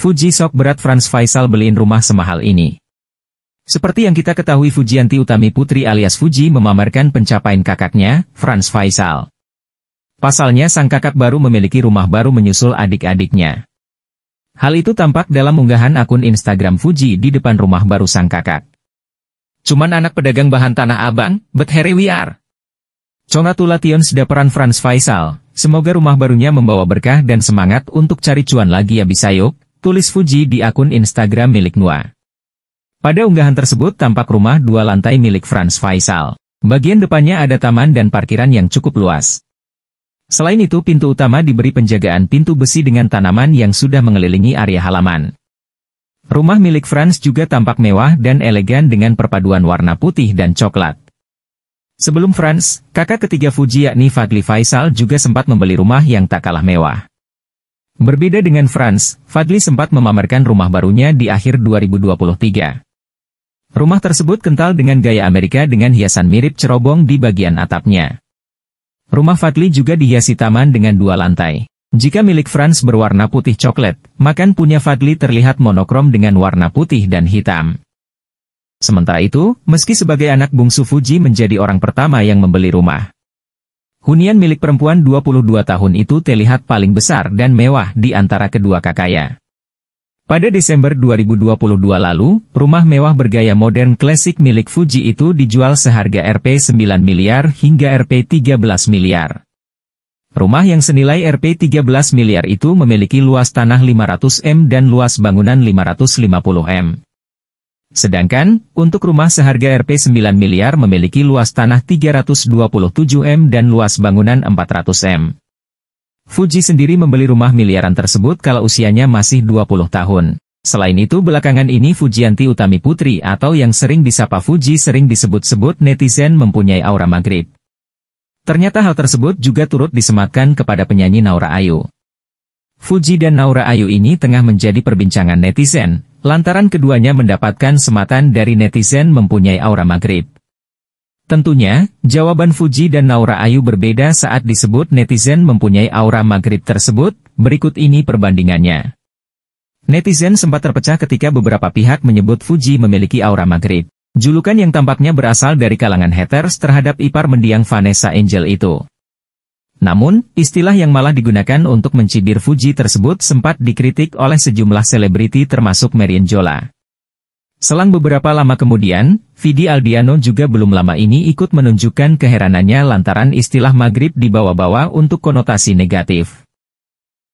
Fuji sok berat Franz Faisal beliin rumah semahal ini. Seperti yang kita ketahui Fujianti Utami Putri alias Fuji memamerkan pencapaian kakaknya, Franz Faisal. Pasalnya sang kakak baru memiliki rumah baru menyusul adik-adiknya. Hal itu tampak dalam unggahan akun Instagram Fuji di depan rumah baru sang kakak. Cuman anak pedagang bahan tanah abang, but here we are. Congatulations daperan Franz Faisal, semoga rumah barunya membawa berkah dan semangat untuk cari cuan lagi ya bisa yuk tulis Fuji di akun Instagram milik Nua. Pada unggahan tersebut tampak rumah dua lantai milik Franz Faisal. Bagian depannya ada taman dan parkiran yang cukup luas. Selain itu pintu utama diberi penjagaan pintu besi dengan tanaman yang sudah mengelilingi area halaman. Rumah milik Franz juga tampak mewah dan elegan dengan perpaduan warna putih dan coklat. Sebelum Franz, kakak ketiga Fuji yakni Fadli Faisal juga sempat membeli rumah yang tak kalah mewah. Berbeda dengan Franz, Fadli sempat memamerkan rumah barunya di akhir 2023. Rumah tersebut kental dengan gaya Amerika dengan hiasan mirip cerobong di bagian atapnya. Rumah Fadli juga dihiasi taman dengan dua lantai. Jika milik Franz berwarna putih coklat, makan punya Fadli terlihat monokrom dengan warna putih dan hitam. Sementara itu, meski sebagai anak bungsu Fuji menjadi orang pertama yang membeli rumah, Hunian milik perempuan 22 tahun itu terlihat paling besar dan mewah di antara kedua kakaknya. Pada Desember 2022 lalu, rumah mewah bergaya modern klasik milik Fuji itu dijual seharga Rp 9 miliar hingga Rp 13 miliar. Rumah yang senilai Rp 13 miliar itu memiliki luas tanah 500 M dan luas bangunan 550 M. Sedangkan, untuk rumah seharga Rp 9 miliar memiliki luas tanah 327 M dan luas bangunan 400 M. Fuji sendiri membeli rumah miliaran tersebut kalau usianya masih 20 tahun. Selain itu belakangan ini Fujianti Utami Putri atau yang sering disapa Fuji sering disebut-sebut netizen mempunyai aura maghrib. Ternyata hal tersebut juga turut disematkan kepada penyanyi Naura Ayu. Fuji dan Naura Ayu ini tengah menjadi perbincangan netizen, lantaran keduanya mendapatkan sematan dari netizen mempunyai aura maghrib. Tentunya, jawaban Fuji dan Naura Ayu berbeda saat disebut netizen mempunyai aura maghrib tersebut, berikut ini perbandingannya. Netizen sempat terpecah ketika beberapa pihak menyebut Fuji memiliki aura maghrib. Julukan yang tampaknya berasal dari kalangan haters terhadap ipar mendiang Vanessa Angel itu. Namun, istilah yang malah digunakan untuk mencibir Fuji tersebut sempat dikritik oleh sejumlah selebriti termasuk Marion Jola. Selang beberapa lama kemudian, Vidi Aldiano juga belum lama ini ikut menunjukkan keheranannya lantaran istilah Maghrib dibawa-bawa untuk konotasi negatif.